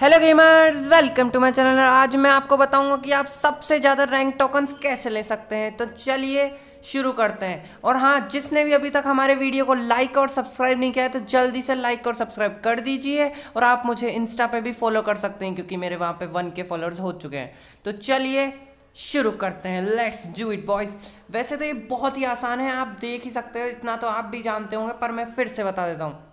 hello gamers welcome to my channel आज मैं आपको बताऊंगा कि आप सबसे ज़्यादा रैंक टोकन्स कैसे ले सकते हैं तो चलिए शुरू करते हैं और हाँ जिसने भी अभी तक हमारे वीडियो को लाइक और सब्सक्राइब नहीं किया है तो जल्दी से लाइक और सब्सक्राइब कर दीजिए और आप मुझे इंस्टा पे भी फॉलो कर सकते हैं क्योंकि मेरे वहाँ पर वन के फॉलोअर्स हो चुके हैं तो चलिए शुरू करते हैं लेट्स डू इट बॉयज वैसे तो ये बहुत ही आसान है आप देख ही सकते हो इतना तो आप भी जानते होंगे पर मैं फिर से बता देता हूँ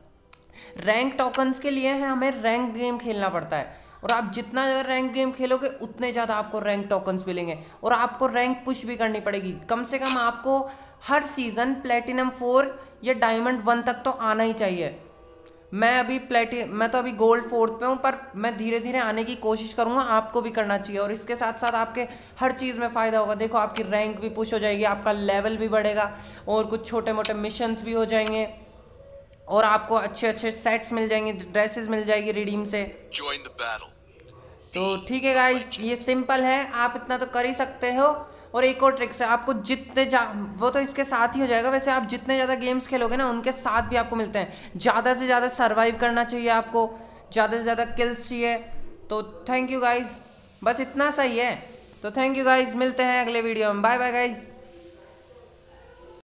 रैंक टोकन्स के लिए है हमें रैंक गेम खेलना पड़ता है और आप जितना ज़्यादा रैंक गेम खेलोगे उतने ज़्यादा आपको रैंक टोकन्स मिलेंगे और आपको रैंक पुश भी करनी पड़ेगी कम से कम आपको हर सीज़न प्लेटिनम फोर या डायमंड वन तक तो आना ही चाहिए मैं अभी प्लेटिन मैं तो अभी गोल्ड फोर्थ पे हूँ पर मैं धीरे धीरे आने की कोशिश करूँगा आपको भी करना चाहिए और इसके साथ साथ आपके हर चीज़ में फ़ायदा होगा देखो आपकी रैंक भी पुश हो जाएगी आपका लेवल भी बढ़ेगा और कुछ छोटे मोटे मिशंस भी हो जाएंगे और आपको अच्छे अच्छे सेट्स मिल जाएंगे ड्रेसेस मिल जाएगी रिडीम से तो ठीक है गाइस ये सिंपल है आप इतना तो कर ही सकते हो और एक और ट्रिक्स है आपको जितने जा वो तो इसके साथ ही हो जाएगा वैसे आप जितने ज़्यादा गेम्स खेलोगे ना उनके साथ भी आपको मिलते हैं ज़्यादा से ज़्यादा सर्वाइव करना चाहिए आपको ज़्यादा से ज़्यादा किल्स चाहिए तो थैंक यू गाइज बस इतना सही है तो थैंक यू गाइज मिलते हैं अगले वीडियो में बाय बाय गाइज़